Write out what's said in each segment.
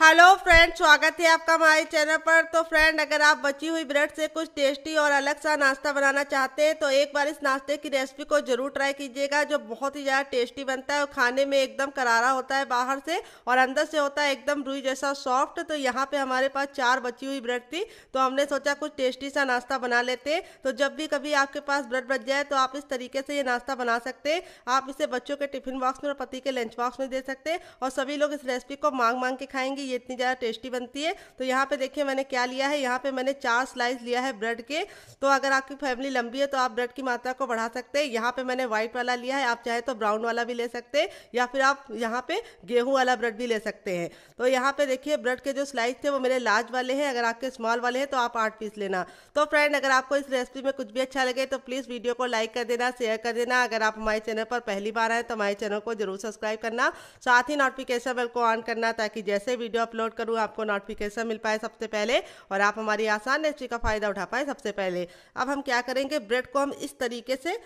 hello friend स्वागत है आपका हमारे चैनल पर तो फ्रेंड अगर आप बची हुई ब्रेड से कुछ टेस्टी और अलग सा नाश्ता बनाना चाहते हैं तो एक बार इस नाश्ते की रेसिपी को जरूर ट्राई कीजिएगा जो बहुत ही ज़्यादा टेस्टी बनता है और खाने में एकदम करारा होता है बाहर से और अंदर से होता है एकदम रुई जैसा सॉफ्ट तो यहाँ पर हमारे पास चार बची हुई ब्रेड थी तो हमने सोचा कुछ टेस्टी सा नाश्ता बना लेते तो जब भी कभी आपके पास ब्रेड बच जाए तो आप इस तरीके से ये नाश्ता बना सकते आप इसे बच्चों के टिफिन बॉक्स में और पति के लंच बॉक्स में दे सकते और सभी लोग इस रेसिपी को मांग मांग के खाएंगे ये इतनी ज़्यादा टेस्टी बनती है तो यहाँ पे देखिए मैंने क्या लिया है यहाँ पे मैंने चार स्लाइस लिया है ब्रेड के तो अगर आपकी फैमिली लंबी है तो आप ब्रेड की मात्रा को बढ़ा सकते हैं यहाँ पे मैंने व्हाइट वाला लिया है आप चाहे तो ब्राउन वाला भी ले सकते हैं या फिर आप यहाँ पे गेहूँ वाला ब्रेड भी ले सकते हैं तो यहाँ पे देखिए ब्रेड के जो स्लाइस थे वो मेरे लार्ज वाले हैं अगर आपके स्मॉल वाले हैं तो आप आठ पीस लेना तो फ्रेंड अगर आपको इस रेसिपी में कुछ भी अच्छा लगे तो प्लीज़ वीडियो को लाइक कर देना शेयर कर देना अगर आप हमारे चैनल पर पहली बार आए तो हमारे चैनल को जरूर सब्सक्राइब करना साथ ही नोटिफिकेशन बेल को ऑन करना ताकि जैसे वीडियो वीडियो अपलोड करूँ आपको नोटिफिकेशन मिल पाए सबसे पहले और आप हमारी आसान रेसिपी का फ़ायदा उठा पाए सबसे पहले अब हम क्या करेंगे ब्रेड को हम इस तरीके से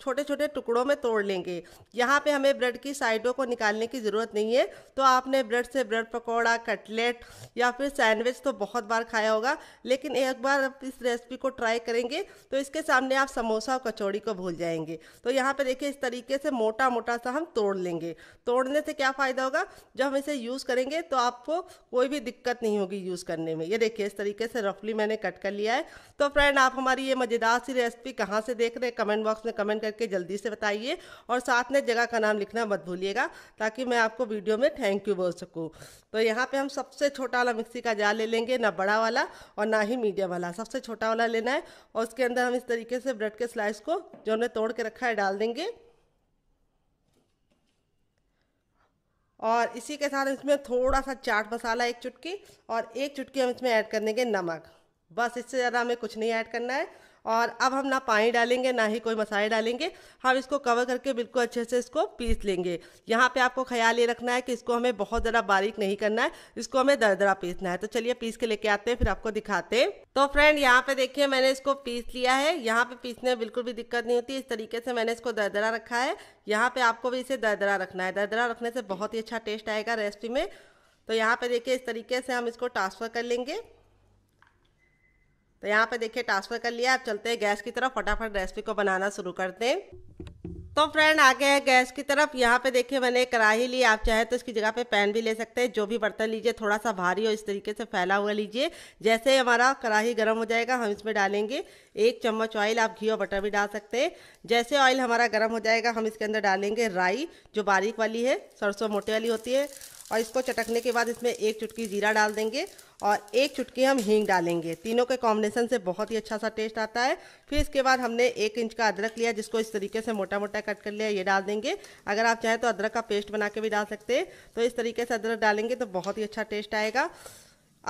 छोटे छोटे टुकड़ों में तोड़ लेंगे यहाँ पे हमें ब्रेड की साइडों को निकालने की ज़रूरत नहीं है तो आपने ब्रेड से ब्रेड पकौड़ा कटलेट या फिर सैंडविच तो बहुत बार खाया होगा लेकिन एक बार आप इस रेसिपी को ट्राई करेंगे तो इसके सामने आप समोसा और कचौड़ी को भूल जाएंगे तो यहाँ पर देखिए इस तरीके से मोटा मोटा सा हम तोड़ लेंगे तोड़ने से क्या फ़ायदा होगा जब हम इसे यूज़ करेंगे तो आपको कोई भी दिक्कत नहीं होगी यूज़ करने में ये देखिए इस तरीके से रफली मैंने कट कर लिया है तो फ्रेंड आप हमारी ये मज़ेदार सी रेसिपी कहाँ से देख रहे हैं कमेंट बॉक्स में कमेंट करके जल्दी से बताइए और साथ में जगह का नाम लिखना मत भूलिएगा ताकि मैं आपको वीडियो में थैंक यू बोल सकूँ तो यहाँ पे हम सबसे छोटा वाला मिक्सी का जार ले लेंगे ना बड़ा वाला और ना ही मीडियम वाला सबसे छोटा वाला लेना है और उसके अंदर हम इस तरीके से ब्रेड के स्लाइस को जो हमने तोड़ के रखा है डाल देंगे और इसी के साथ इसमें थोड़ा सा चाट मसाला एक चुटकी और एक चुटकी हम इसमें ऐड कर देंगे नमक बस इससे ज़्यादा हमें कुछ नहीं ऐड करना है और अब हम ना पानी डालेंगे ना ही कोई मसाले डालेंगे हम इसको कवर करके बिल्कुल अच्छे से इसको पीस लेंगे यहाँ पे आपको ख्याल ये रखना है कि इसको हमें बहुत ज़्यादा बारीक नहीं करना है इसको हमें दरदरा पीसना है तो चलिए पीस के लेके आते हैं फिर आपको दिखाते हैं तो फ्रेंड यहाँ पे देखिए मैंने इसको पीस लिया है यहाँ पे पीसने में बिल्कुल भी दिक्कत नहीं होती इस तरीके से मैंने इसको दरदरा रखा है यहाँ पर आपको भी इसे दरदरा रखना है दरदरा रखने से बहुत ही अच्छा टेस्ट आएगा रेसिपी में तो यहाँ पर देखिए इस तरीके से हम इसको ट्रांसफ़र कर लेंगे तो यहाँ पे देखिए ट्रांसफ़र कर लिया अब चलते हैं गैस की तरफ फटाफट रेसिपी को बनाना शुरू करते हैं तो फ्रेंड आगे है गैस की तरफ यहाँ पे देखिए मैंने कढ़ाई ली आप चाहे तो इसकी जगह पे पैन भी ले सकते हैं जो भी बर्तन लीजिए थोड़ा सा भारी हो इस तरीके से फैला हुआ लीजिए जैसे ही हमारा कढ़ाई गर्म हो जाएगा हम इसमें डालेंगे एक चम्मच ऑयल आप घी और बटर भी डाल सकते हैं जैसे ऑयल हमारा गर्म हो जाएगा हम इसके अंदर डालेंगे राई जो बारीक वाली है सरसों मोटे वाली होती है और इसको चटकने के बाद इसमें एक चुटकी जीरा डाल देंगे और एक चुटकी हम हींग डालेंगे तीनों के कॉम्बिनेशन से बहुत ही अच्छा सा टेस्ट आता है फिर इसके बाद हमने एक इंच का अदरक लिया जिसको इस तरीके से मोटा मोटा कट कर लिया ये डाल देंगे अगर आप चाहें तो अदरक का पेस्ट बना के भी डाल सकते हैं तो इस तरीके से अदरक डालेंगे तो बहुत ही अच्छा टेस्ट आएगा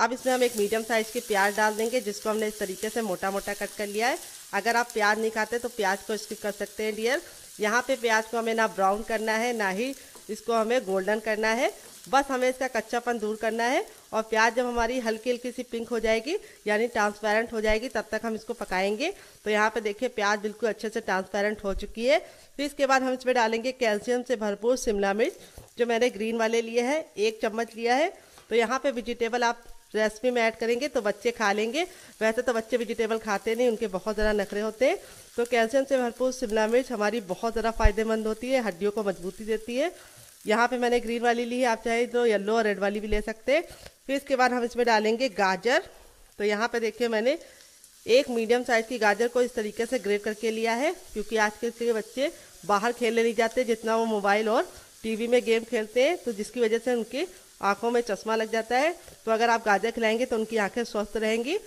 अब इसमें हम एक मीडियम साइज़ की प्याज डाल देंगे जिसको हमने इस तरीके से मोटा मोटा कट कर लिया है अगर आप प्याज नहीं खाते तो प्याज को स्किप कर सकते हैं डियर यहाँ पे प्याज को हमें ना ब्राउन करना है ना ही इसको हमें गोल्डन करना है बस हमें इसका कच्चापन दूर करना है और प्याज जब हमारी हल्की हल्की सी पिंक हो जाएगी यानी ट्रांसपेरेंट हो जाएगी तब तक हम इसको पकाएंगे तो यहाँ पे देखिए प्याज बिल्कुल अच्छे से ट्रांसपेरेंट हो चुकी है फिर इसके बाद हम इसमें डालेंगे कैल्शियम से भरपूर शिमला मिर्च जो मैंने ग्रीन वाले लिए हैं एक चम्मच लिया है तो यहाँ पर वेजिटेबल आप रेसिपी में ऐड करेंगे तो बच्चे खा लेंगे वैसे तो बच्चे वेजिटेबल खाते नहीं उनके बहुत ज़्यादा नखरे होते हैं तो कैल्शियम से भरपूर शिमला मिर्च हमारी बहुत ज़्यादा फायदेमंद होती है हड्डियों को मजबूती देती है यहाँ पे मैंने ग्रीन वाली ली है आप चाहे तो येलो और रेड वाली भी ले सकते फिर इसके बाद हम इसमें डालेंगे गाजर तो यहाँ पे देखिए मैंने एक मीडियम साइज की गाजर को इस तरीके से ग्रेट करके लिया है क्योंकि आजकल के बच्चे बाहर खेलने नहीं जाते जितना वो मोबाइल और टी में गेम खेलते हैं तो जिसकी वजह से उनकी आँखों में चश्मा लग जाता है तो अगर आप गाजर खिलाएंगे तो उनकी आँखें स्वस्थ रहेंगी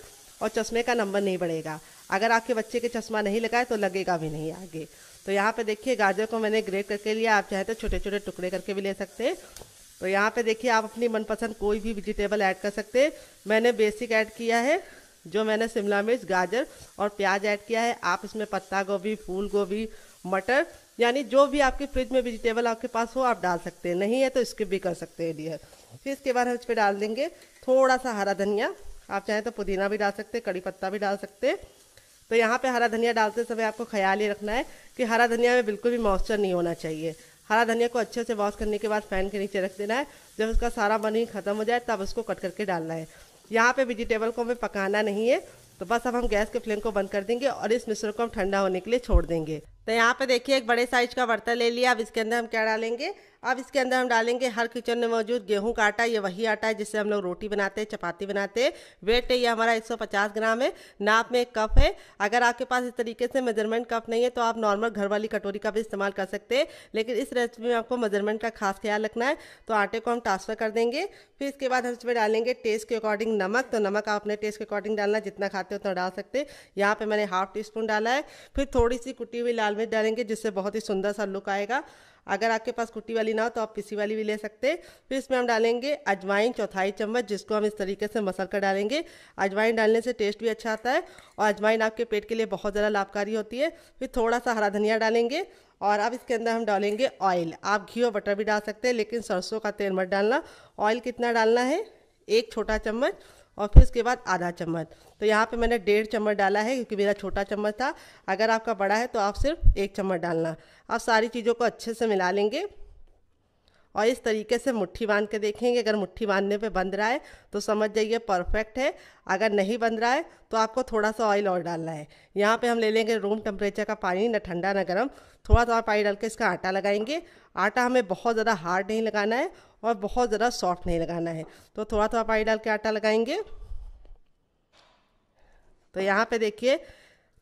और चश्मे का नंबर नहीं बढ़ेगा अगर आपके बच्चे के चश्मा नहीं लगाए तो लगेगा भी नहीं आगे तो यहाँ पे देखिए गाजर को मैंने ग्रेट करके लिया आप चाहे तो छोटे छोटे टुकड़े करके भी ले सकते हैं तो यहाँ पे देखिए आप अपनी मनपसंद कोई भी वेजिटेबल ऐड कर सकते हैं मैंने बेसिक ऐड किया है जो मैंने शिमला मिर्च गाजर और प्याज ऐड किया है आप इसमें पत्ता गोभी फूल गोभी मटर यानी जो भी आपके फ्रिज में वेजिटेबल आपके पास हो आप डाल सकते हैं नहीं है तो स्किप भी कर सकते हैं डियर फिर इसके बाद हम इस पर डाल देंगे थोड़ा सा हरा धनिया आप चाहें तो पुदीना भी डाल सकते हैं कड़ी पत्ता भी डाल सकते हैं तो यहाँ पे हरा धनिया डालते समय आपको ख्याल ये रखना है कि हरा धनिया में बिल्कुल भी मॉइस्चर नहीं होना चाहिए हरा धनिया को अच्छे से वॉश करने के बाद फ़ैन के नीचे रख देना है जब उसका सारा बनी ख़त्म हो जाए तब उसको कट करके डालना है यहाँ पे वेजिटेबल को हमें पकाना नहीं है तो बस अब हम गैस के फ्लेम को बंद कर देंगे और इस मिश्रण को हम ठंडा होने के लिए छोड़ देंगे तो यहाँ पे देखिए एक बड़े साइज का बर्तन ले लिया अब इसके अंदर हम क्या डालेंगे अब इसके अंदर हम डालेंगे हर किचन में मौजूद गेहूं का आटा ये वही आटा है जिससे हम लोग रोटी बनाते हैं चपाती बनाते हैं वेट है ये हमारा 150 ग्राम है नाप में एक कप है अगर आपके पास इस तरीके से मेजरमेंट कप नहीं है तो आप नॉर्मल घर वाली कटोरी का भी इस्तेमाल कर सकते हैं लेकिन इस रेसिपी में आपको मेजरमेंट का खास ख्याल रखना है तो आटे को हम ट्रांसफ़र कर देंगे फिर इसके बाद हम इसमें डालेंगे टेस्ट के अकॉर्डिंग नमक तो नमक आप अपने टेस्ट के अकॉर्डिंग डालना जितना खाते हो उतना डाल सकते हैं यहाँ पर मैंने हाफ टी स्पून डाला है फिर थोड़ी सी कुटी हुई लाल मिर्च डालेंगे जिससे बहुत ही सुंदर सा लुक आएगा अगर आपके पास कुट्टी वाली ना हो तो आप पीसी वाली भी ले सकते हैं फिर इसमें हम डालेंगे अजवाइन चौथाई चम्मच जिसको हम इस तरीके से मसल कर डालेंगे अजवाइन डालने से टेस्ट भी अच्छा आता है और अजवाइन आपके पेट के लिए बहुत ज़्यादा लाभकारी होती है फिर थोड़ा सा हरा धनिया डालेंगे और अब इसके अंदर हम डालेंगे ऑयल आप घी और बटर भी डाल सकते हैं लेकिन सरसों का तेल मत डालना ऑयल कितना डालना है एक छोटा चम्मच और फिर उसके बाद आधा चम्मच तो यहाँ पे मैंने डेढ़ चम्मच डाला है क्योंकि मेरा छोटा चम्मच था अगर आपका बड़ा है तो आप सिर्फ एक चम्मच डालना अब सारी चीज़ों को अच्छे से मिला लेंगे और इस तरीके से मुट्ठी बांध के देखेंगे अगर मुट्ठी बांधने पे बंध रहा है तो समझ जाइए परफेक्ट है अगर नहीं बंध रहा है तो आपको थोड़ा सा ऑयल और डालना है यहाँ पे हम ले लेंगे रूम टेम्परेचर का पानी ना ठंडा ना गर्म थोड़ा थोड़ा पानी डाल के इसका आटा लगाएंगे आटा हमें बहुत ज़्यादा हार्ड नहीं लगाना है और बहुत ज़्यादा सॉफ्ट नहीं लगाना है तो थोड़ा थोड़ा पानी डाल के आटा लगाएंगे तो यहाँ पर देखिए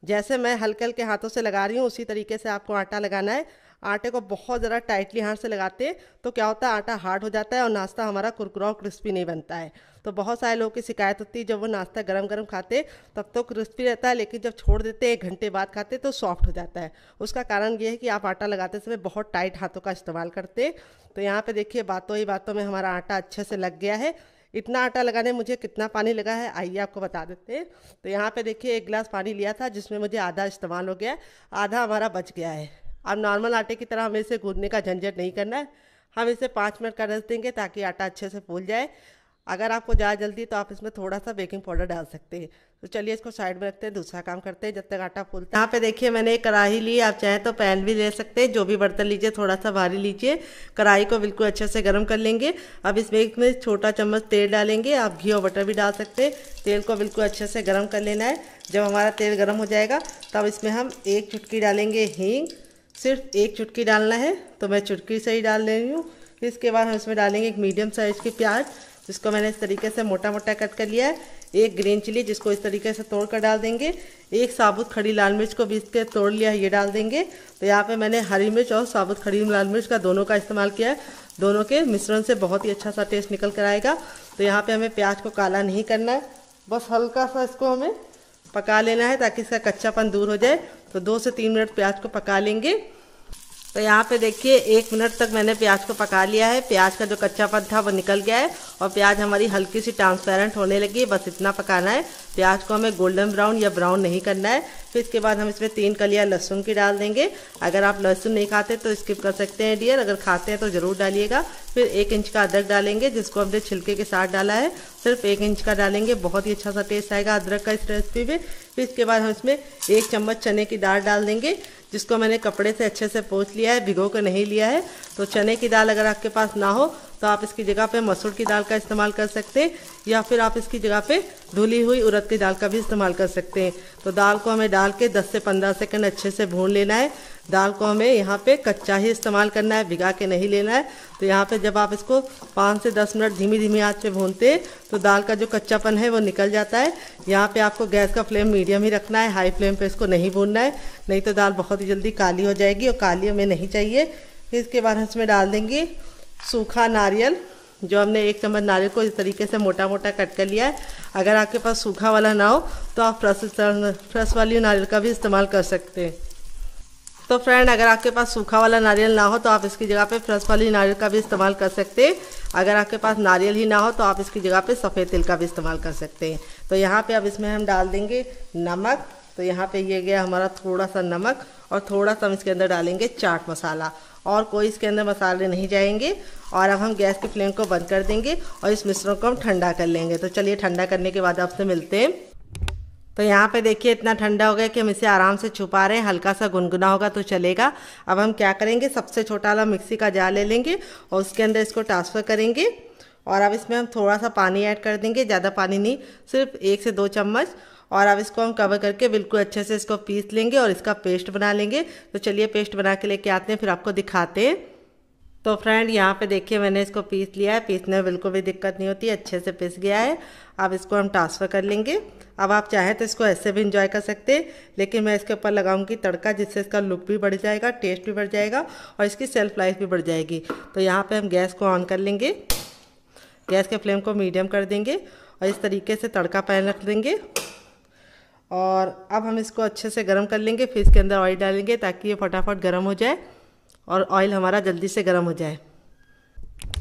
जैसे मैं हल्के हल्के हाथों से लगा रही हूँ उसी तरीके से आपको आटा लगाना है आटे को बहुत ज़रा टाइटली हाथ से लगाते हैं तो क्या होता है आटा हार्ड हो जाता है और नाश्ता हमारा कुरकुरा क्रिस्पी नहीं बनता है तो बहुत सारे लोगों की शिकायत होती है जब वो नाश्ता गरम गरम खाते तब तो क्रिस्पी रहता है लेकिन जब छोड़ देते एक घंटे बाद खाते तो सॉफ्ट हो जाता है उसका कारण ये है कि आप आटा लगाते समय बहुत टाइट हाथों का इस्तेमाल करते तो यहाँ पर देखिए बातों ही बातों में हमारा आटा अच्छे से लग गया है इतना आटा लगाने मुझे कितना पानी लगा है आइए आपको बता देते हैं तो यहाँ पे देखिए एक गिलास पानी लिया था जिसमें मुझे आधा इस्तेमाल हो गया आधा हमारा बच गया है अब नॉर्मल आटे की तरह हमें इसे गूंदने का झंझट नहीं करना है हम इसे पाँच मिनट का रस देंगे ताकि आटा अच्छे से फूल जाए अगर आपको ज़्यादा जल्दी तो आप इसमें थोड़ा सा बेकिंग पाउडर डाल सकते हैं तो चलिए इसको साइड में रखते हैं दूसरा काम करते हैं जब तक आटा फूलता है यहाँ पे देखिए मैंने एक कढ़ाई ली आप चाहें तो पैन भी ले सकते हैं जो भी बर्तन लीजिए थोड़ा सा भारी लीजिए कढ़ाई को बिल्कुल अच्छे से गर्म कर लेंगे अब इसमें इसमें छोटा चम्मच तेल डालेंगे आप घी और बटर भी डाल सकते हैं तेल को बिल्कुल अच्छे से गर्म कर लेना है जब हमारा तेल गर्म हो जाएगा तब इसमें हम एक चुटकी डालेंगे हींग सिर्फ एक चुटकी डालना है तो मैं चुटकी से ही डाल रही हूँ इसके बाद हम इसमें डालेंगे एक मीडियम साइज़ की प्याज तो इसको मैंने इस तरीके से मोटा मोटा कट कर लिया है एक ग्रीन चिली जिसको इस तरीके से तोड़ कर डाल देंगे एक साबुत खड़ी लाल मिर्च को बीच के तोड़ लिया ये डाल देंगे तो यहाँ पे मैंने हरी मिर्च और साबुत खड़ी लाल मिर्च का दोनों का इस्तेमाल किया है दोनों के मिश्रण से बहुत ही अच्छा सा टेस्ट निकल कर आएगा तो यहाँ पर हमें प्याज को काला नहीं करना है बस हल्का सा इसको हमें पका लेना है ताकि इसका कच्चापन दूर हो जाए तो दो से तीन मिनट प्याज को पका लेंगे तो यहाँ पे देखिए एक मिनट तक मैंने प्याज को पका लिया है प्याज का जो कच्चापन था वो निकल गया है और प्याज हमारी हल्की सी ट्रांसपेरेंट होने लगी है बस इतना पकाना है प्याज को हमें गोल्डन ब्राउन या ब्राउन नहीं करना है फिर इसके बाद हम इसमें तीन कलियाँ लहसुन की डाल देंगे अगर आप लहसुन नहीं खाते तो स्किप कर सकते हैं डियर अगर खाते हैं तो ज़रूर डालिएगा फिर एक इंच का अदरक डालेंगे जिसको हमने छिलके के साथ डाला है सिर्फ एक इंच का डालेंगे बहुत ही अच्छा सा टेस्ट आएगा अदरक का इस रेसिपी में फिर इसके बाद हम इसमें एक चम्मच चने की दाल डाल देंगे जिसको मैंने कपड़े से अच्छे से पोंछ लिया है भिगो कर नहीं लिया है तो चने की दाल अगर आपके पास ना हो तो आप इसकी जगह पे मसूर की दाल का इस्तेमाल कर सकते हैं या फिर आप इसकी जगह पे धुली हुई उड़द की दाल का भी इस्तेमाल कर सकते हैं तो दाल को हमें डाल के 10 से 15 सेकंड अच्छे से भून लेना है दाल को हमें यहाँ पे कच्चा ही इस्तेमाल करना है भिगा के नहीं लेना है तो यहाँ पे जब आप इसको पाँच से दस मिनट धीमी धीमी आँच पे भूनते हैं तो दाल का जो कच्चापन है वो निकल जाता है यहाँ पे आपको गैस का फ्लेम मीडियम ही रखना है हाई फ्लेम पे इसको नहीं भूनना है नहीं तो दाल बहुत ही जल्दी काली हो जाएगी और काली हमें नहीं चाहिए फिर इसके बाद हम इसमें डाल देंगे सूखा नारियल जो हमने एक चम्मच नारियल को इस तरीके से मोटा मोटा कट कर लिया है अगर आपके पास सूखा वाला ना हो तो आप फ्रेश फ्रस वाली नारियल का भी इस्तेमाल कर सकते हैं तो फ्रेंड अगर आपके पास सूखा वाला नारियल ना हो तो आप इसकी जगह पे फ्रेश वाली नारियल का भी इस्तेमाल कर सकते हैं अगर आपके पास नारियल ही ना हो तो आप इसकी जगह पे सफ़ेद तिल का भी इस्तेमाल कर सकते हैं तो यहाँ पे अब इसमें हम डाल देंगे नमक तो यहाँ पे ये गया हमारा थोड़ा सा नमक और थोड़ा सा हम इसके अंदर डालेंगे चाट मसाला और कोई इसके अंदर मसाले नहीं जाएंगे और अब हम गैस की फ्लेम को बंद कर देंगे और इस मिश्रण को हम ठंडा कर लेंगे तो चलिए ठंडा करने के बाद आपसे मिलते हैं तो यहाँ पे देखिए इतना ठंडा हो गया कि हम इसे आराम से छुपा रहे हैं हल्का सा गुनगुना होगा तो चलेगा अब हम क्या करेंगे सबसे छोटा वाला मिक्सी का जार ले लेंगे और उसके अंदर इसको ट्रांसफ़र करेंगे और अब इसमें हम थोड़ा सा पानी ऐड कर देंगे ज़्यादा पानी नहीं सिर्फ एक से दो चम्मच और अब इसको हम कवर करके बिल्कुल अच्छे से इसको पीस लेंगे और इसका पेस्ट बना लेंगे तो चलिए पेस्ट बना के लेके आते हैं फिर आपको दिखाते हैं तो फ्रेंड यहाँ पे देखिए मैंने इसको पीस लिया है पीसने में बिल्कुल भी दिक्कत नहीं होती अच्छे से पीस गया है अब इसको हम ट्रांसफ़र कर लेंगे अब आप चाहें तो इसको ऐसे भी इंजॉय कर सकते हैं लेकिन मैं इसके ऊपर लगाऊंगी तड़का जिससे इसका लुक भी बढ़ जाएगा टेस्ट भी बढ़ जाएगा और इसकी सेल्फ लाइफ भी बढ़ जाएगी तो यहाँ पर हम गैस को ऑन कर लेंगे गैस के फ्लेम को मीडियम कर देंगे और इस तरीके से तड़का पैन रख देंगे और अब हम इसको अच्छे से गर्म कर लेंगे फिर इसके अंदर ऑयल डालेंगे ताकि ये फटाफट गर्म हो जाए और ऑयल हमारा जल्दी से गर्म हो जाए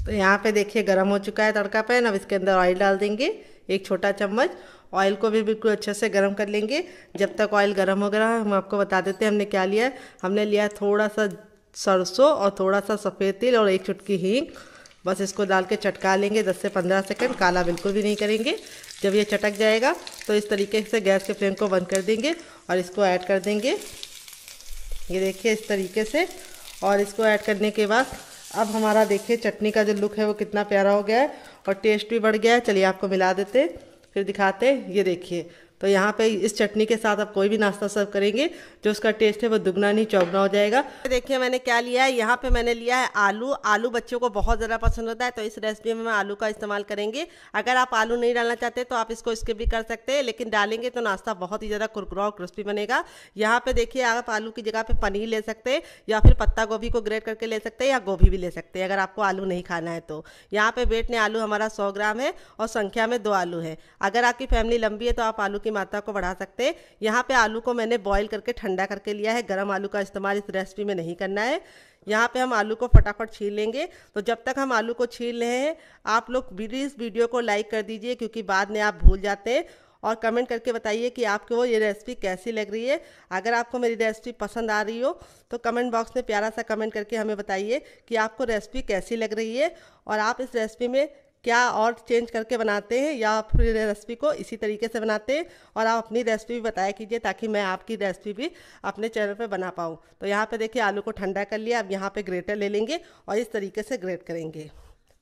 तो यहाँ पे देखिए गर्म हो चुका है तड़का पैन अब इसके अंदर ऑयल डाल देंगे एक छोटा चम्मच ऑयल को भी बिल्कुल अच्छे से गर्म कर लेंगे जब तक ऑयल गर्म हो गया हम आपको बता देते हैं हमने क्या लिया है हमने लिया थोड़ा सा सरसों और थोड़ा सा सफ़ेद तिल और एक चुटकी हींग बस इसको डाल के चटका लेंगे 10 से 15 सेकंड काला बिल्कुल भी नहीं करेंगे जब ये चटक जाएगा तो इस तरीके से गैस के फ्लेम को बंद कर देंगे और इसको ऐड कर देंगे ये देखिए इस तरीके से और इसको ऐड करने के बाद अब हमारा देखिए चटनी का जो लुक है वो कितना प्यारा हो गया है और टेस्ट भी बढ़ गया है चलिए आपको मिला देते फिर दिखाते ये देखिए तो यहाँ पे इस चटनी के साथ आप कोई भी नाश्ता सर्व करेंगे जो उसका टेस्ट है वो दुगना नहीं चौगना हो जाएगा देखिए मैंने क्या लिया है यहाँ पे मैंने लिया है आलू आलू बच्चों को बहुत ज़्यादा पसंद होता है तो इस रेसिपी में आलू का इस्तेमाल करेंगे अगर आप आलू नहीं डालना चाहते तो आप इसको स्किप भी कर सकते हैं लेकिन डालेंगे तो नाश्ता बहुत ही ज़्यादा कुरकुरा और क्रिस्पी बनेगा यहाँ पे देखिए आप आलू की जगह पर पनीर ले सकते हैं या फिर पत्ता गोभी को ग्रेट करके ले सकते हैं या गोभी भी ले सकते हैं अगर आपको आलू नहीं खाना है तो यहाँ पर वेट ने आलू हमारा सौ ग्राम है और संख्या में दो आलू है अगर आपकी फैमिली लंबी है तो आप आलू की मात्रा को बढ़ा सकते हैं यहाँ पे आलू को मैंने बॉईल करके ठंडा करके लिया है गरम आलू का इस्तेमाल इस रेसिपी में नहीं करना है यहाँ पे हम आलू को फटाफट छील लेंगे तो जब तक हम आलू को छील रहे हैं आप लोग इस वीडियो को लाइक कर दीजिए क्योंकि बाद में आप भूल जाते हैं और कमेंट करके बताइए कि आपको ये रेसिपी कैसी लग रही है अगर आपको मेरी रेसिपी पसंद आ रही हो तो कमेंट बॉक्स में प्यारा सा कमेंट करके हमें बताइए कि आपको रेसिपी कैसी लग रही है और आप इस रेसिपी में क्या और चेंज करके बनाते हैं या फिर रेसिपी को इसी तरीके से बनाते हैं और आप अपनी रेसिपी भी बताया कीजिए ताकि मैं आपकी रेसिपी भी अपने चैनल पे बना पाऊँ तो यहाँ पे देखिए आलू को ठंडा कर लिया अब यहाँ पे ग्रेटर ले लेंगे और इस तरीके से ग्रेट करेंगे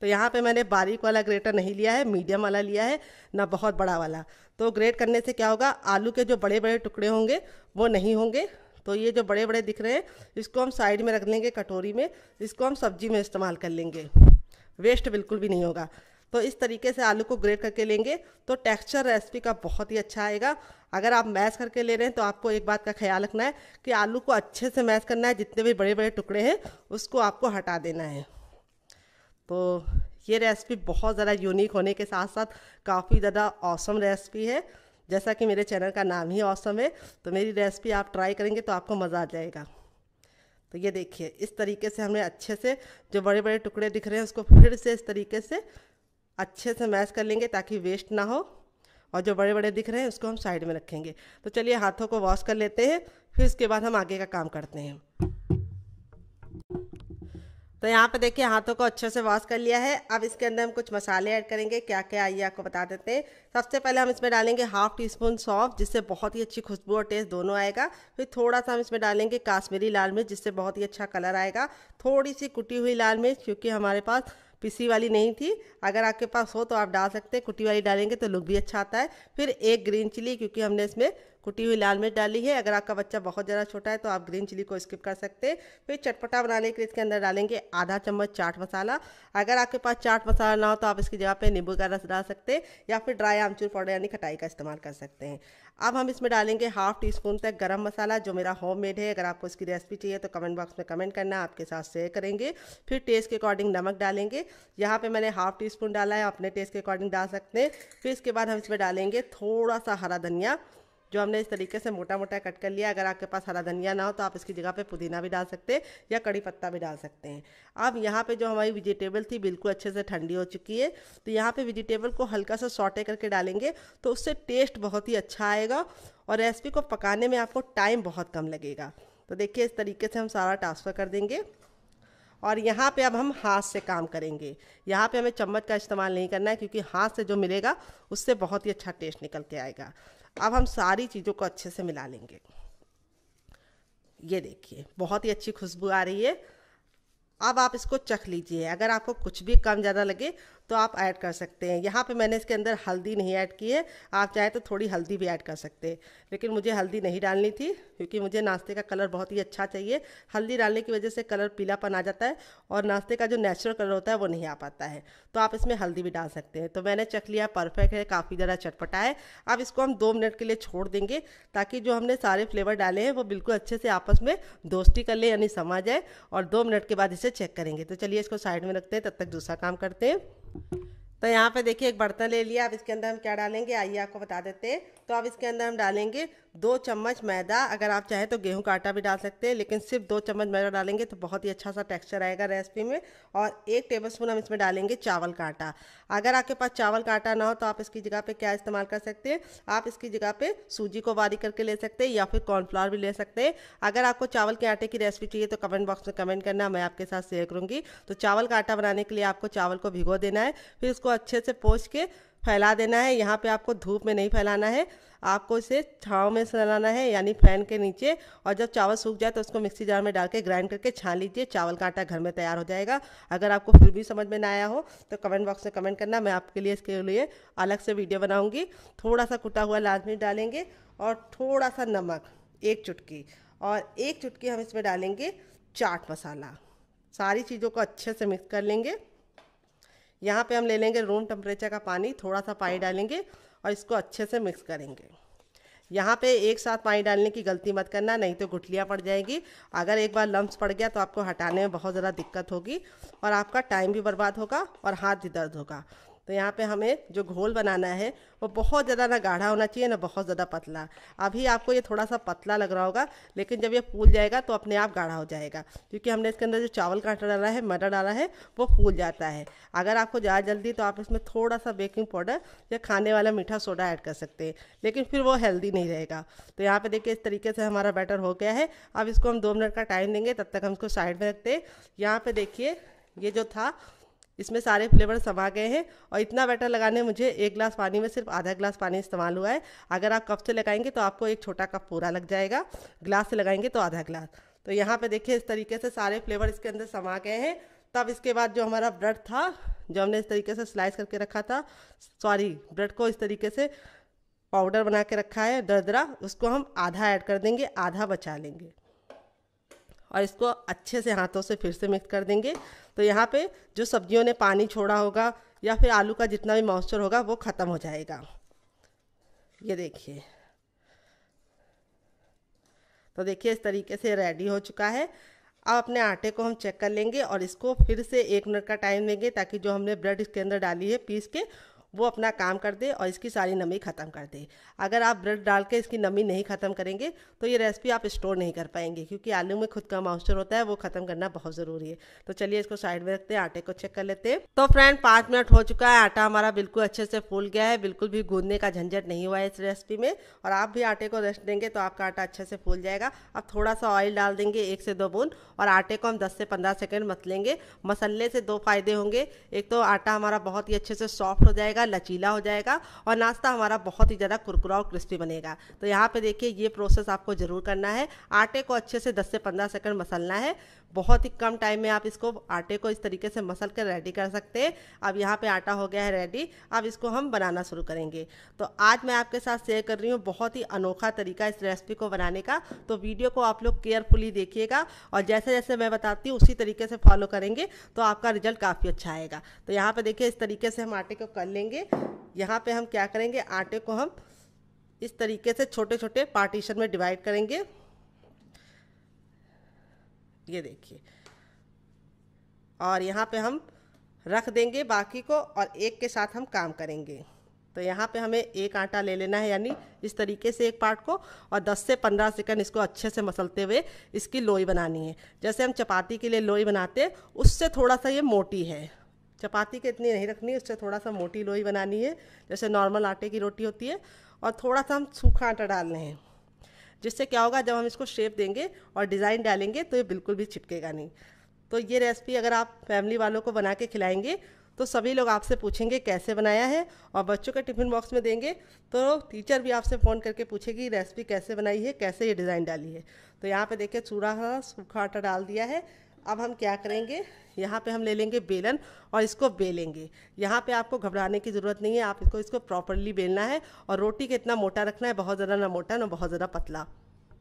तो यहाँ पे मैंने बारीक वाला ग्रेटर नहीं लिया है मीडियम वाला लिया है ना बहुत बड़ा वाला तो ग्रेट करने से क्या होगा आलू के जो बड़े बड़े टुकड़े होंगे वो नहीं होंगे तो ये जो बड़े बड़े दिख रहे हैं इसको हम साइड में रख लेंगे कटोरी में इसको हम सब्जी में इस्तेमाल कर लेंगे वेस्ट बिल्कुल भी नहीं होगा तो इस तरीके से आलू को ग्रेट करके लेंगे तो टेक्सचर रेसिपी का बहुत ही अच्छा आएगा अगर आप मैश करके ले रहे हैं तो आपको एक बात का ख्याल रखना है कि आलू को अच्छे से मैश करना है जितने भी बड़े बड़े टुकड़े हैं उसको आपको हटा देना है तो ये रेसिपी बहुत ज़्यादा यूनिक होने के साथ साथ काफ़ी ज़्यादा औसम रेसिपी है जैसा कि मेरे चैनल का नाम ही औसम है तो मेरी रेसिपी आप ट्राई करेंगे तो आपको मज़ा आ जाएगा तो ये देखिए इस तरीके से हमें अच्छे से जो बड़े बड़े टुकड़े दिख रहे हैं उसको फिर से इस तरीके से अच्छे से मैश कर लेंगे ताकि वेस्ट ना हो और जो बड़े बड़े दिख रहे हैं उसको हम साइड में रखेंगे तो चलिए हाथों को वॉश कर लेते हैं फिर उसके बाद हम आगे का काम करते हैं तो यहाँ पे देखिए हाथों को अच्छे से वॉश कर लिया है अब इसके अंदर हम कुछ मसाले ऐड करेंगे क्या क्या आइए आपको बता देते हैं सबसे पहले हम इसमें डालेंगे हाफ टी स्पून सौंफ जिससे बहुत ही अच्छी खुशबू और टेस्ट दोनों आएगा फिर थोड़ा सा हम इसमें डालेंगे काश्मीरी लाल मिर्च जिससे बहुत ही अच्छा कलर आएगा थोड़ी सी कुटी हुई लाल मिर्च क्योंकि हमारे पास पीसी वाली नहीं थी अगर आपके पास हो तो आप डाल सकते हैं कुटी वाली डालेंगे तो लुक भी अच्छा आता है फिर एक ग्रीन चिली क्योंकि हमने इसमें कुटी हुई लाल मिर्च डाली है अगर आपका बच्चा बहुत ज़्यादा छोटा है तो आप ग्रीन चिली को स्किप कर सकते हैं फिर चटपटा बनाने के लिए इसके अंदर डालेंगे आधा चम्मच चाट मसाला अगर आपके पास चाट मसाला ना हो तो आप इसकी जगह पे नींबू का रस डाल सकते हैं या फिर ड्राई आमचूर पाउडर यानी खटाई का इस्तेमाल कर सकते हैं अब हम इसमें डालेंगे हाफ टी स्पून तक गरम मसाला जो मेरा होम मेड है अगर आपको इसकी रेसिपी चाहिए तो कमेंट बॉक्स में कमेंट करना आपके साथ शेयर करेंगे फिर टेस्ट के अकॉर्डिंग नमक डालेंगे यहाँ पे मैंने हाफ टी स्पून डाला है अपने टेस्ट के अकॉर्डिंग डाल सकते हैं फिर इसके बाद हम इसमें डालेंगे थोड़ा सा हरा धनिया जो हमने इस तरीके से मोटा मोटा कट कर लिया अगर आपके पास हरा धनिया ना हो तो आप इसकी जगह पे पुदीना भी डाल सकते हैं या कड़ी पत्ता भी डाल सकते हैं अब यहाँ पे जो हमारी वेजिटेबल थी बिल्कुल अच्छे से ठंडी हो चुकी है तो यहाँ पे वेजिटेबल को हल्का सा सॉटे करके डालेंगे तो उससे टेस्ट बहुत ही अच्छा आएगा और रेसिपी को पकाने में आपको टाइम बहुत कम लगेगा तो देखिए इस तरीके से हम सारा ट्रांसफ़र कर देंगे और यहाँ पे अब हम हाथ से काम करेंगे यहाँ पे हमें चम्मच का इस्तेमाल नहीं करना है क्योंकि हाथ से जो मिलेगा उससे बहुत ही अच्छा टेस्ट निकल के आएगा अब हम सारी चीज़ों को अच्छे से मिला लेंगे ये देखिए बहुत ही अच्छी खुशबू आ रही है अब आप इसको चख लीजिए अगर आपको कुछ भी कम ज़्यादा लगे तो आप ऐड कर सकते हैं यहाँ पे मैंने इसके अंदर हल्दी नहीं ऐड की है आप चाहें तो थोड़ी हल्दी भी ऐड कर सकते हैं लेकिन मुझे हल्दी नहीं डालनी थी क्योंकि मुझे नाश्ते का कलर बहुत ही अच्छा चाहिए हल्दी डालने की वजह से कलर पीलापन आ जाता है और नाश्ते का जो नेचुरल कलर होता है वो नहीं आ पाता है तो आप इसमें हल्दी भी डाल सकते हैं तो मैंने चख लिया परफेक्ट है काफ़ी ज़्यादा चटपटा है अब इसको हम दो मिनट के लिए छोड़ देंगे ताकि जो हमने सारे फ्लेवर डाले हैं वो बिल्कुल अच्छे से आपस में दोस्ती कर ले यानी समा जाए और दो मिनट के बाद इसे चेक करेंगे तो चलिए इसको साइड में रखते हैं तब तक दूसरा काम करते हैं तो यहाँ पे देखिए एक बर्तन ले लिया अब इसके अंदर हम क्या डालेंगे आइए आपको बता देते हैं तो आप इसके अंदर हम डालेंगे दो चम्मच मैदा अगर आप चाहें तो गेहूं का आटा भी डाल सकते हैं लेकिन सिर्फ दो चम्मच मैदा डालेंगे तो बहुत ही अच्छा सा टेक्सचर आएगा रेसिपी में और एक टेबलस्पून हम इसमें डालेंगे चावल का आटा अगर आपके पास चावल का आटा ना हो तो आप इसकी जगह पे क्या इस्तेमाल कर सकते हैं आप इसकी जगह पे सूजी को बारी करके ले सकते हैं या फिर कॉर्नफ्लावर भी ले सकते हैं अगर आपको चावल के आटे की रेसिपी चाहिए तो कमेंट बॉक्स में कमेंट करना मैं आपके साथ शेयर करूँगी तो चावल का आटा बनाने के लिए आपको चावल को भिगो देना है फिर उसको अच्छे से पोच के फैला देना है यहाँ पे आपको धूप में नहीं फैलाना है आपको इसे छाँव में सलाना है यानी फैन के नीचे और जब चावल सूख जाए तो उसको मिक्सी जार में डाल के ग्राइंड करके छान लीजिए चावल का आटा घर में तैयार हो जाएगा अगर आपको फिर भी समझ में ना आया हो तो कमेंट बॉक्स में कमेंट करना मैं आपके लिए इसके लिए अलग से वीडियो बनाऊँगी थोड़ा सा कुटा हुआ लाल मिर्च डालेंगे और थोड़ा सा नमक एक चुटकी और एक चुटकी हम इसमें डालेंगे चाट मसाला सारी चीज़ों को अच्छे से मिक्स कर लेंगे यहाँ पे हम ले लेंगे रूम टेम्परेचर का पानी थोड़ा सा पानी डालेंगे और इसको अच्छे से मिक्स करेंगे यहाँ पे एक साथ पानी डालने की गलती मत करना नहीं तो गुठलियाँ पड़ जाएगी अगर एक बार लम्ब पड़ गया तो आपको हटाने में बहुत ज़्यादा दिक्कत होगी और आपका टाइम भी बर्बाद होगा और हाथ भी दर्द होगा तो यहाँ पे हमें जो घोल बनाना है वो बहुत ज़्यादा ना गाढ़ा होना चाहिए ना बहुत ज़्यादा पतला अभी आपको ये थोड़ा सा पतला लग रहा होगा लेकिन जब ये फूल जाएगा तो अपने आप गाढ़ा हो जाएगा क्योंकि हमने इसके अंदर जो चावल का आटा डाला है मटर डाला है वो फूल जाता है अगर आपको ज़्यादा जल्दी तो आप इसमें थोड़ा सा बेकिंग पाउडर या खाने वाला मीठा सोडा ऐड कर सकते हैं लेकिन फिर वो हेल्दी नहीं रहेगा तो यहाँ पर देखिए इस तरीके से हमारा बैटर हो गया है अब इसको हम दो मिनट का टाइम देंगे तब तक हम इसको साइड में रखते हैं यहाँ पर देखिए ये जो था इसमें सारे फ्लेवर समा गए हैं और इतना बैटर लगाने मुझे एक गिलास पानी में सिर्फ आधा गिलास पानी इस्तेमाल हुआ है अगर आप कप से लगाएंगे तो आपको एक छोटा कप पूरा लग जाएगा ग्लास से लगाएंगे तो आधा गिलास तो यहाँ पे देखिए इस तरीके से सारे फ्लेवर इसके अंदर समा गए हैं तब इसके बाद जो हमारा ब्रेड था जो हमने इस तरीके से स्लाइस करके रखा था सॉरी ब्रेड को इस तरीके से पाउडर बना के रखा है दरदरा उसको हम आधा ऐड कर देंगे आधा बचा लेंगे और इसको अच्छे से हाथों से फिर से मिक्स कर देंगे तो यहाँ पे जो सब्जियों ने पानी छोड़ा होगा या फिर आलू का जितना भी मॉइस्चर होगा वो ख़त्म हो जाएगा ये देखिए तो देखिए इस तरीके से रेडी हो चुका है अब अपने आटे को हम चेक कर लेंगे और इसको फिर से एक मिनट का टाइम देंगे ताकि जो हमने ब्रेड इसके अंदर डाली है पीस के वो अपना काम कर दे और इसकी सारी नमी ख़त्म कर दे अगर आप ब्रेड डाल के इसकी नमी नहीं ख़त्म करेंगे तो ये रेसिपी आप स्टोर नहीं कर पाएंगे क्योंकि आलू में खुद का मॉइस्चर होता है वो ख़त्म करना बहुत ज़रूरी है तो चलिए इसको साइड में रखते हैं आटे को चेक कर लेते हैं तो फ्रेंड पाँच मिनट हो चुका है आटा हमारा बिल्कुल अच्छे से फूल गया है बिल्कुल भी गूंदने का झंझट नहीं हुआ है इस रेसिपी में और आप भी आटे को रेस्ट देंगे तो आपका आटा अच्छे से फूल जाएगा अब थोड़ा सा ऑयल डाल देंगे एक से दो बूंद और आटे को हम दस से पंद्रह सेकेंड मसलेंगे मसलने से दो फायदे होंगे एक तो आटा हमारा बहुत ही अच्छे से सॉफ्ट हो जाएगा लचीला हो जाएगा और नाश्ता हमारा बहुत ही ज़्यादा कुरकुरा और क्रिस्पी बनेगा तो यहाँ पे देखिए ये प्रोसेस आपको ज़रूर करना है आटे को अच्छे से 10 से 15 सेकंड मसलना है बहुत ही कम टाइम में आप इसको आटे को इस तरीके से मसल कर रेडी कर सकते हैं अब यहाँ पे आटा हो गया है रेडी अब इसको हम बनाना शुरू करेंगे तो आज मैं आपके साथ शेयर कर रही हूँ बहुत ही अनोखा तरीका इस रेसिपी को बनाने का तो वीडियो को आप लोग केयरफुली देखिएगा और जैसे जैसे मैं बताती हूँ उसी तरीके से फॉलो करेंगे तो आपका रिजल्ट काफ़ी अच्छा आएगा तो यहाँ पर देखिए इस तरीके से हम आटे को कर लेंगे करेंगे यहाँ पे हम क्या करेंगे आटे को हम इस तरीके से छोटे छोटे पार्टीशन में डिवाइड करेंगे ये देखिए और यहाँ पे हम रख देंगे बाकी को और एक के साथ हम काम करेंगे तो यहाँ पे हमें एक आटा ले लेना है यानी इस तरीके से एक पार्ट को और 10 से 15 सेकंड इसको अच्छे से मसलते हुए इसकी लोई बनानी है जैसे हम चपाती के लिए लोई बनाते हैं उससे थोड़ा सा ये मोटी है चपाती के इतनी नहीं रखनी उससे थोड़ा सा मोटी लोई बनानी है जैसे नॉर्मल आटे की रोटी होती है और थोड़ा सा हम सूखा आटा डालना है जिससे क्या होगा जब हम इसको शेप देंगे और डिज़ाइन डालेंगे तो ये बिल्कुल भी चिपकेगा नहीं तो ये रेसिपी अगर आप फैमिली वालों को बना के खिलाएंगे तो सभी लोग आपसे पूछेंगे कैसे बनाया है और बच्चों के टिफ़िन बॉक्स में देंगे तो टीचर भी आपसे फ़ोन करके पूछेगी रेसिपी कैसे बनाई है कैसे ये डिज़ाइन डाली है तो यहाँ पे देखिए चूड़ा हाँ, सूखा आटा डाल दिया है अब हम क्या करेंगे यहाँ पे हम ले लेंगे बेलन और इसको बेलेंगे यहाँ पे आपको घबराने की ज़रूरत नहीं है आप इसको इसको प्रॉपरली बेलना है और रोटी का इतना मोटा रखना है बहुत ज़्यादा ना मोटा ना बहुत ज़्यादा पतला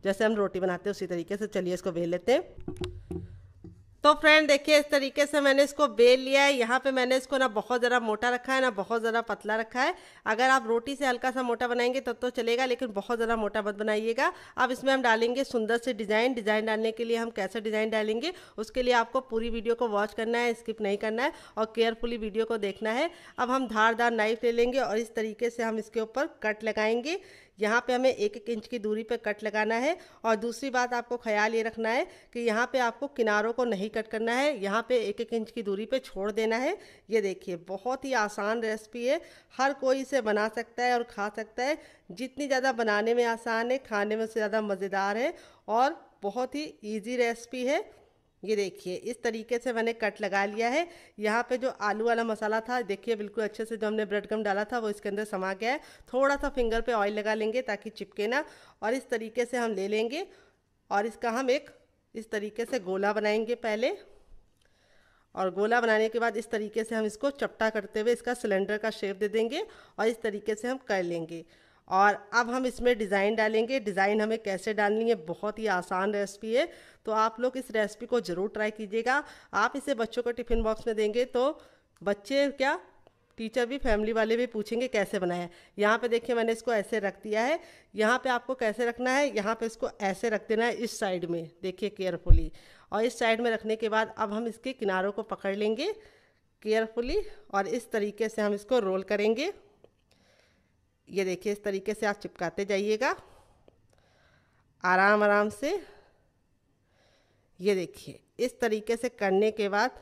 जैसे हम रोटी बनाते हैं उसी तरीके से चलिए इसको बेल लेते हैं तो फ्रेंड देखिए इस तरीके से मैंने इसको बेल लिया है यहाँ पे मैंने इसको ना बहुत ज़रा मोटा रखा है ना बहुत ज़रा पतला रखा है अगर आप रोटी से हल्का सा मोटा बनाएंगे तब तो, तो चलेगा लेकिन बहुत ज़रा मोटा मत बनाइएगा अब इसमें हम डालेंगे सुंदर से डिज़ाइन डिज़ाइन डालने के लिए हम कैसे डिज़ाइन डालेंगे उसके लिए आपको पूरी वीडियो को वॉच करना है स्किप नहीं करना है और केयरफुली वीडियो को देखना है अब हम धारदार नाइफ ले लेंगे और इस तरीके से हम इसके ऊपर कट लगाएंगे यहाँ पे हमें एक एक इंच की दूरी पे कट लगाना है और दूसरी बात आपको ख्याल ये रखना है कि यहाँ पे आपको किनारों को नहीं कट करना है यहाँ पे एक एक इंच की दूरी पे छोड़ देना है ये देखिए बहुत ही आसान रेसिपी है हर कोई इसे बना सकता है और खा सकता है जितनी ज़्यादा बनाने में आसान है खाने में उससे ज़्यादा मज़ेदार है और बहुत ही ईजी रेसिपी है ये देखिए इस तरीके से मैंने कट लगा लिया है यहाँ पे जो आलू वाला मसाला था देखिए बिल्कुल अच्छे से जो हमने ब्रेड कम डाला था वो इसके अंदर समा गया है थोड़ा सा फिंगर पे ऑयल लगा लेंगे ताकि चिपके ना और इस तरीके से हम ले लेंगे और इसका हम एक इस तरीके से गोला बनाएंगे पहले और गोला बनाने के बाद इस तरीके से हम इसको चपटा करते हुए इसका सिलेंडर का शेप दे देंगे और इस तरीके से हम कर लेंगे और अब हम इसमें डिज़ाइन डालेंगे डिज़ाइन हमें कैसे डालनी है बहुत ही आसान रेसिपी है तो आप लोग इस रेसिपी को ज़रूर ट्राई कीजिएगा आप इसे बच्चों को टिफ़िन बॉक्स में देंगे तो बच्चे क्या टीचर भी फैमिली वाले भी पूछेंगे कैसे बनाया यहाँ पे देखिए मैंने इसको ऐसे रख दिया है यहाँ पे आपको कैसे रखना है यहाँ पे इसको ऐसे रख देना है इस साइड में देखिए केयरफुली और इस साइड में रखने के बाद अब हम इसके किनारों को पकड़ लेंगे केयरफुली और इस तरीके से हम इसको रोल करेंगे ये देखिए इस तरीके से आप चिपकाते जाइएगा आराम आराम से ये देखिए इस तरीके से करने के बाद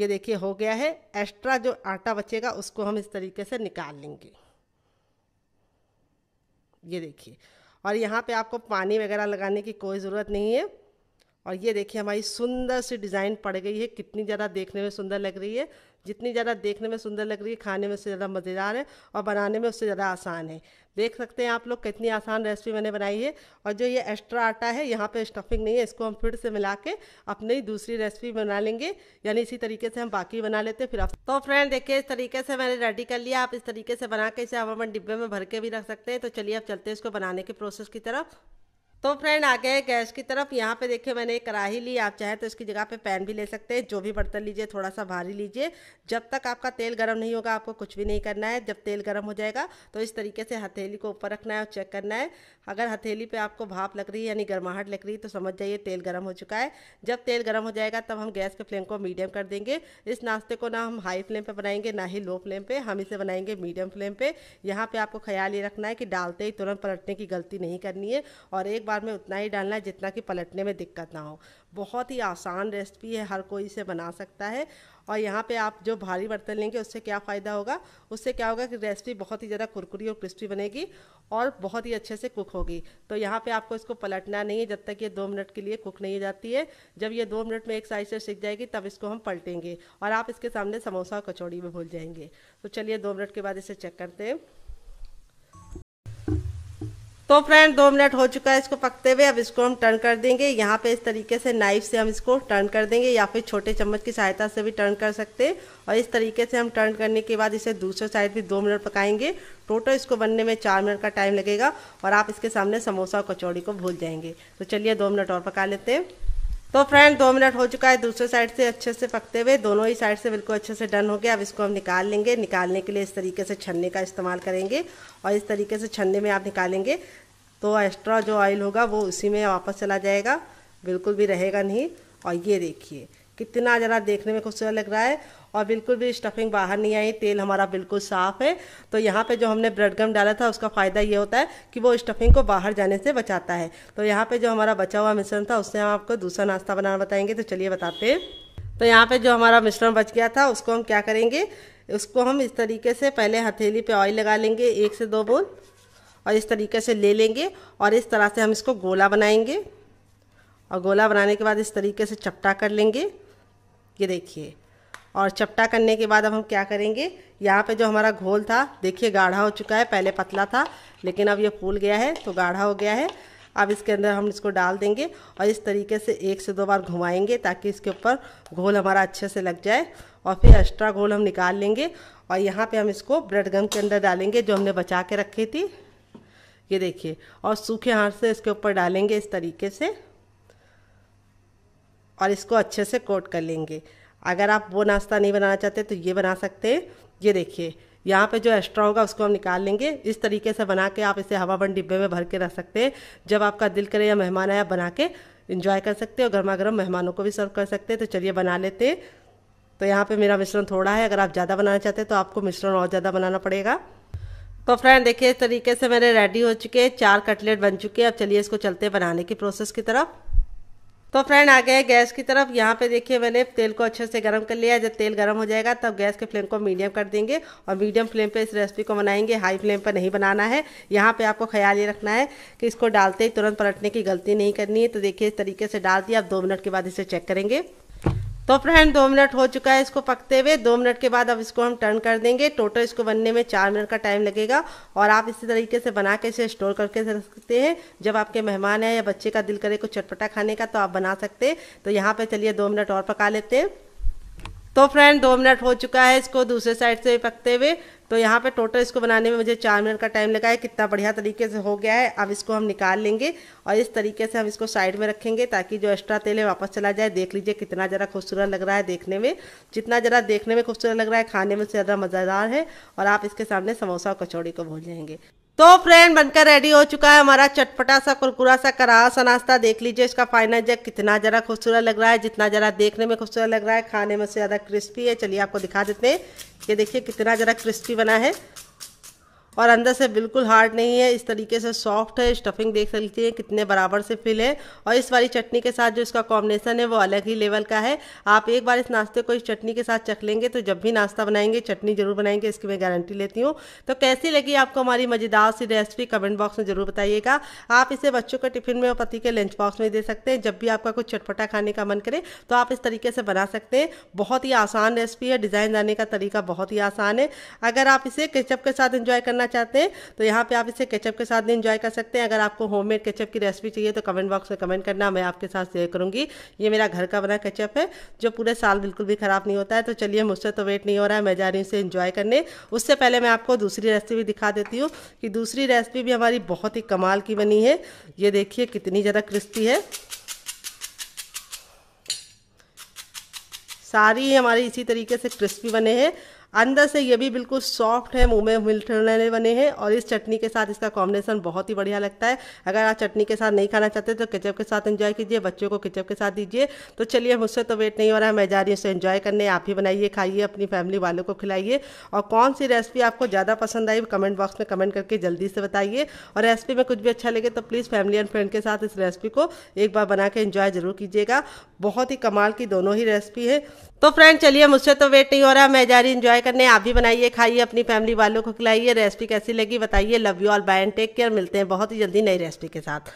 ये देखिए हो गया है एक्स्ट्रा जो आटा बचेगा उसको हम इस तरीके से निकाल लेंगे ये देखिए और यहाँ पे आपको पानी वगैरह लगाने की कोई ज़रूरत नहीं है और ये देखिए हमारी सुंदर सी डिज़ाइन पड़ गई है कितनी ज़्यादा देखने में सुंदर लग रही है जितनी ज़्यादा देखने में सुंदर लग रही है खाने में उससे ज़्यादा मज़ेदार है और बनाने में उससे ज़्यादा आसान है देख सकते हैं आप लोग कितनी आसान रेसिपी मैंने बनाई है और जो ये एक्स्ट्रा आटा है यहाँ पे स्टफिंग नहीं है इसको हम फिर से मिला के अपनी दूसरी रेसिपी बना लेंगे यानी इसी तरीके से हम बाकी बना लेते हैं फिर आप तो फ्रेंड देखिए इस तरीके से मैंने रेडी कर लिया आप इस तरीके से बना के इसे हम डिब्बे में भर के भी रख सकते हैं तो चलिए आप चलते हैं इसको बनाने के प्रोसेस की तरफ तो फ्रेंड आ गए गैस की तरफ यहाँ पे देखिए मैंने एक कढ़ाही ली आप चाहे तो इसकी जगह पे पैन भी ले सकते हैं जो भी बर्तन लीजिए थोड़ा सा भारी लीजिए जब तक आपका तेल गर्म नहीं होगा आपको कुछ भी नहीं करना है जब तेल गर्म हो जाएगा तो इस तरीके से हथेली को ऊपर रखना है और चेक करना है अगर हथेली पर आपको भाप लग रही है यानी गर्माहट लग रही है तो समझ जाइए तेल गर्म हो चुका है जब तेल गर्म हो जाएगा तब हम गैस के फ्लेम को मीडियम कर देंगे इस नाश्ते को ना हम हाई फ्लेम पर बनाएंगे ना ही लो फ्लेम पर हम इसे बनाएंगे मीडियम फ्लेम पर यहाँ पर आपको ख्याल ये रखना है कि डालते ही तुरंत पलटने की गलती नहीं करनी है और एक बार बार में उतना ही डालना है जितना कि पलटने में दिक्कत ना हो बहुत ही आसान रेसिपी है हर कोई इसे बना सकता है और यहाँ पे आप जो भारी बर्तन लेंगे उससे क्या फ़ायदा होगा उससे क्या होगा कि रेसिपी बहुत ही ज़्यादा कुरकुरी और क्रिस्पी बनेगी और बहुत ही अच्छे से कुक होगी तो यहाँ पे आपको इसको पलटना नहीं है जब तक ये दो मिनट के लिए कुक नहीं हो जाती है जब ये दो मिनट में एक साइड से सीख जाएगी तब इसको हम पलटेंगे और आप इसके सामने समोसा और कचौड़ी में भूल जाएंगे तो चलिए दो मिनट के बाद इसे चेक करते हैं तो फ्रेंड दो मिनट हो चुका है इसको पकते हुए अब इसको हम टर्न कर देंगे यहाँ पे इस तरीके से नाइफ से हम इसको टर्न कर देंगे या फिर छोटे चम्मच की सहायता से भी टर्न कर सकते हैं और इस तरीके से हम टर्न करने के बाद इसे दूसरे साइड भी दो मिनट पकाएंगे टोटल इसको बनने में चार मिनट का टाइम लगेगा और आप इसके सामने समोसा और कचौड़ी को भूल जाएंगे तो चलिए दो मिनट और पका लेते हैं तो फ्रेंड दो मिनट हो चुका है दूसरे साइड से अच्छे से पकते हुए दोनों ही साइड से बिल्कुल अच्छे से डन हो गया अब इसको हम निकाल लेंगे निकालने के लिए इस तरीके से छन्ने का इस्तेमाल करेंगे और इस तरीके से छन्ने में आप निकालेंगे तो एक्स्ट्रा जो ऑयल होगा वो उसी में वापस चला जाएगा बिल्कुल भी रहेगा नहीं और ये देखिए कितना ज़रा देखने में खूबसूरत लग रहा है और बिल्कुल भी स्टफिंग बाहर नहीं आई तेल हमारा बिल्कुल साफ़ है तो यहाँ पे जो हमने ब्रेड गम डाला था उसका फ़ायदा ये होता है कि वो स्टफिंग को बाहर जाने से बचाता है तो यहाँ पे जो हमारा बचा हुआ मिश्रण था उससे हम आपको दूसरा नाश्ता बनाना बताएंगे तो चलिए बताते हैं तो यहाँ पे जो हमारा मिश्रण बच गया था उसको हम क्या करेंगे उसको हम इस तरीके से पहले हथेली पे ऑयल लगा लेंगे एक से दो बूंद और इस तरीके से ले लेंगे और इस तरह से हम इसको गोला बनाएंगे और गोला बनाने के बाद इस तरीके से चपटा कर लेंगे ये देखिए और चपटा करने के बाद अब हम क्या करेंगे यहाँ पे जो हमारा घोल था देखिए गाढ़ा हो चुका है पहले पतला था लेकिन अब ये फूल गया है तो गाढ़ा हो गया है अब इसके अंदर हम इसको डाल देंगे और इस तरीके से एक से दो बार घुमाएंगे ताकि इसके ऊपर घोल हमारा अच्छे से लग जाए और फिर एक्स्ट्रा घोल हम निकाल लेंगे और यहाँ पे हम इसको ब्रेड गम के अंदर डालेंगे जो हमने बचा के रखी थी ये देखिए और सूखे हाथ से इसके ऊपर डालेंगे इस तरीके से और इसको अच्छे से कोट कर लेंगे अगर आप वो नाश्ता नहीं बनाना चाहते तो ये बना सकते हैं ये देखिए यहाँ पे जो एक्स्ट्रा होगा उसको हम निकाल लेंगे इस तरीके से बना के आप इसे हवा बन डिब्बे में भर के रख सकते हैं जब आपका दिल करे या मेहमान आया बना के इंजॉय कर सकते हो गर्मा गर्म मेहमानों को भी सर्व कर सकते हैं तो चलिए बना लेते हैं तो यहाँ पे मेरा मिश्रण थोड़ा है अगर आप ज़्यादा बनाना चाहते हैं तो आपको मिश्रण और ज़्यादा बनाना पड़ेगा तो फ्रेंड देखिए इस तरीके से मेरे रेडी हो चुके हैं चार कटलेट बन चुके हैं अब चलिए इसको चलते बनाने की प्रोसेस की तरफ तो फ्रेंड आ गए गैस की तरफ यहाँ पे देखिए मैंने तेल को अच्छे से गर्म कर लिया जब तेल गर्म हो जाएगा तब गैस के फ्लेम को मीडियम कर देंगे और मीडियम फ्लेम पे इस रेसिपी को बनाएंगे हाई फ्लेम पर नहीं बनाना है यहाँ पे आपको ख्याल ये रखना है कि इसको डालते ही तुरंत पलटने की गलती नहीं करनी है तो देखिए इस तरीके से डाल दिया आप दो मिनट के बाद इसे चेक करेंगे तो फ्रेंड दो मिनट हो चुका है इसको पकते हुए दो मिनट के बाद अब इसको हम टर्न कर देंगे टोटल इसको बनने में चार मिनट का टाइम लगेगा और आप इसी तरीके से बना के इसे स्टोर करके रख सकते हैं जब आपके मेहमान हैं या बच्चे का दिल करे कुछ चटपटा खाने का तो आप बना सकते हैं तो यहाँ पर चलिए दो मिनट और पका लेते हैं तो फ्रेंड दो मिनट हो चुका है इसको दूसरे साइड से पकते हुए तो यहाँ पे टोटल इसको बनाने में मुझे चार मिनट का टाइम लगा है कितना बढ़िया तरीके से हो गया है अब इसको हम निकाल लेंगे और इस तरीके से हम इसको साइड में रखेंगे ताकि जो एक्स्ट्रा तेल है वापस चला जाए देख लीजिए कितना ज़रा खूबसूरत लग रहा है देखने में जितना ज़रा देखने में खूबसूरत लग रहा है खाने में ज़्यादा मज़ेदार है और आप इसके सामने समोसा और कचौड़ी को भूल जाएंगे तो फ्रेंड बनकर रेडी हो चुका है हमारा चटपटा सा कुरकुरा सा करारा सा नाश्ता देख लीजिए इसका फाइनल जग कितना ज़रा खूबसूरत लग रहा है जितना ज़रा देखने में खूबसूरत लग रहा है खाने में से ज़्यादा क्रिस्पी है चलिए आपको दिखा देते हैं ये देखिए कितना ज़रा क्रिस्पी बना है और अंदर से बिल्कुल हार्ड नहीं है इस तरीके से सॉफ्ट है स्टफिंग देख सकती है कितने बराबर से फिल है और इस वाली चटनी के साथ जो इसका कॉम्बिनेसन है वो अलग ही लेवल का है आप एक बार इस नाश्ते को इस चटनी के साथ चख लेंगे तो जब भी नाश्ता बनाएंगे चटनी जरूर बनाएंगे इसकी मैं गारंटी लेती हूँ तो कैसी लगी आपको हमारी मज़ेदार सी रेसिपी कमेंट बॉक्स में जरूर बताइएगा आप इसे बच्चों के टिफिन में और पति के लंच बॉक्स में दे सकते हैं जब भी आपका कुछ चटपटा खाने का मन करे तो आप इस तरीके से बना सकते हैं बहुत ही आसान रेसिपी है डिज़ाइन जाने का तरीका बहुत ही आसान है अगर आप इसे केचप के साथ इंजॉय करना करना चाहते हैं तो यहाँ पे आप इसे केचप के साथ भी इंजॉय कर सकते हैं अगर आपको होम मेड केचप की रेसिपी चाहिए तो कमेंट बॉक्स में कमेंट करना मैं आपके साथ शेयर करूँगी ये मेरा घर का बना केचप है जो पूरे साल बिल्कुल भी ख़राब नहीं होता है तो चलिए मुझसे तो वेट नहीं हो रहा है मैं जा रही हूँ इसे इंजॉय करने उससे पहले मैं आपको दूसरी रेसिपी दिखा देती हूँ कि दूसरी रेसिपी भी हमारी बहुत ही कमाल की बनी है ये देखिए कितनी ज़्यादा क्रिस्पी है सारी हमारी इसी तरीके से क्रिस्पी बने हैं अंदर से ये भी बिल्कुल सॉफ्ट है मुंह में मिलने बने हैं और इस चटनी के साथ इसका कॉम्बिनेशन बहुत ही बढ़िया लगता है अगर आप चटनी के साथ नहीं खाना चाहते तो किचप के साथ एंजॉय कीजिए बच्चों को किचप के साथ दीजिए तो चलिए मुझसे तो वेट नहीं हो रहा है मैं जा रही हूँ इसे एंजॉय करने आप ही बनाइए खाइए अपनी फैमिली वालों को खिलाइए और कौन सी रेसिपी आपको ज़्यादा पसंद आई कमेंट बॉक्स में कमेंट करके जल्दी से बताइए और रेसिपी में कुछ भी अच्छा लगे तो प्लीज़ फैमिली एंड फ्रेंड के साथ इस रेसिपी को एक बार बना के इन्जॉय ज़रूर कीजिएगा बहुत ही कमाल की दोनों ही रेसिपी है तो फ्रेंड चलिए मुझसे तो वेट नहीं हो रहा मैं जा रही इंजॉय करने आप भी बनाइए खाइए अपनी फैमिली वालों को खिलाइए रेसिपी कैसी लगी बताइए love you all bye and take care मिलते हैं बहुत ही जल्दी नई रेसिपी के साथ